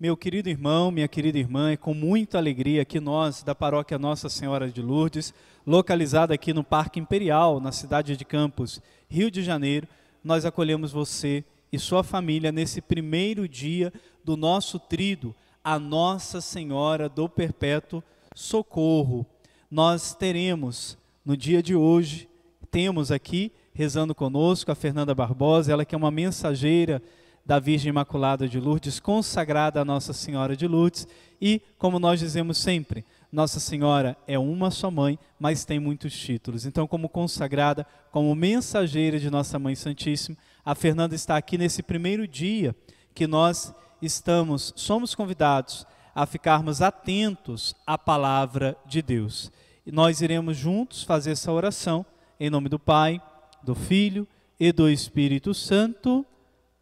Meu querido irmão, minha querida irmã, é com muita alegria que nós, da paróquia Nossa Senhora de Lourdes, localizada aqui no Parque Imperial, na cidade de Campos, Rio de Janeiro, nós acolhemos você e sua família nesse primeiro dia do nosso trido, a Nossa Senhora do Perpétuo Socorro. Nós teremos, no dia de hoje, temos aqui, rezando conosco, a Fernanda Barbosa, ela que é uma mensageira da Virgem Imaculada de Lourdes, consagrada a Nossa Senhora de Lourdes, e, como nós dizemos sempre, Nossa Senhora é uma só mãe, mas tem muitos títulos. Então, como consagrada, como mensageira de Nossa Mãe Santíssima, a Fernanda está aqui nesse primeiro dia que nós estamos, somos convidados a ficarmos atentos à palavra de Deus. E nós iremos juntos fazer essa oração em nome do Pai, do Filho e do Espírito Santo.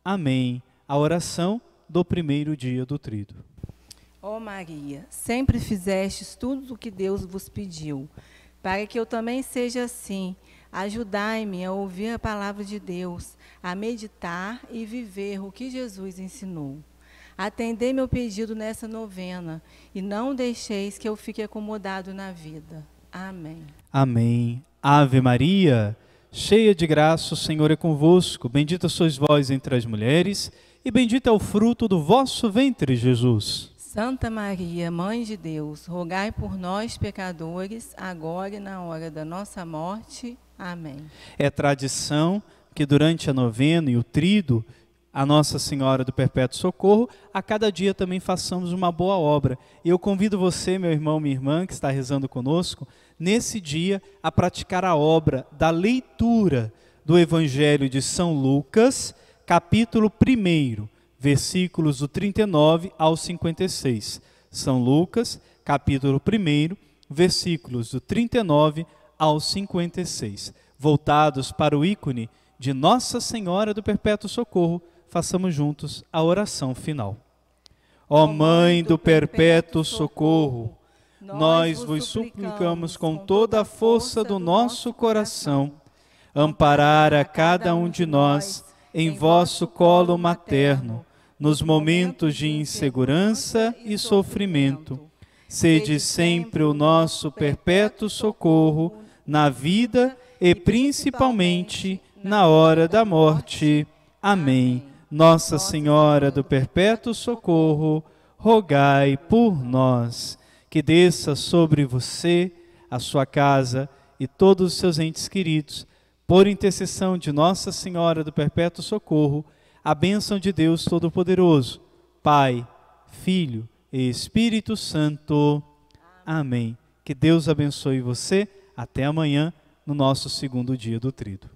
Amém. A oração do primeiro dia do trido. Ó oh Maria, sempre fizestes tudo o que Deus vos pediu. Para que eu também seja assim, ajudai-me a ouvir a palavra de Deus, a meditar e viver o que Jesus ensinou. Atendei meu pedido nessa novena e não deixeis que eu fique acomodado na vida. Amém. Amém. Ave Maria cheia de graça, o Senhor é convosco. Bendita sois vós entre as mulheres, e bendito é o fruto do vosso ventre, Jesus. Santa Maria, Mãe de Deus, rogai por nós, pecadores, agora e na hora da nossa morte. Amém. É tradição que durante a novena e o trido a Nossa Senhora do Perpétuo Socorro, a cada dia também façamos uma boa obra. E eu convido você, meu irmão, minha irmã, que está rezando conosco, nesse dia a praticar a obra da leitura do Evangelho de São Lucas, capítulo 1, versículos do 39 ao 56. São Lucas, capítulo 1, versículos do 39 ao 56, voltados para o ícone de Nossa Senhora do Perpétuo Socorro façamos juntos a oração final. Ó Mãe do perpétuo socorro, nós vos suplicamos com toda a força do nosso coração, amparar a cada um de nós em vosso colo materno, nos momentos de insegurança e sofrimento. Sede sempre o nosso perpétuo socorro na vida e principalmente na hora da morte. Amém. Nossa Senhora do Perpétuo Socorro, rogai por nós. Que desça sobre você, a sua casa e todos os seus entes queridos, por intercessão de Nossa Senhora do Perpétuo Socorro, a bênção de Deus Todo-Poderoso, Pai, Filho e Espírito Santo. Amém. Que Deus abençoe você. Até amanhã, no nosso segundo dia do Trido.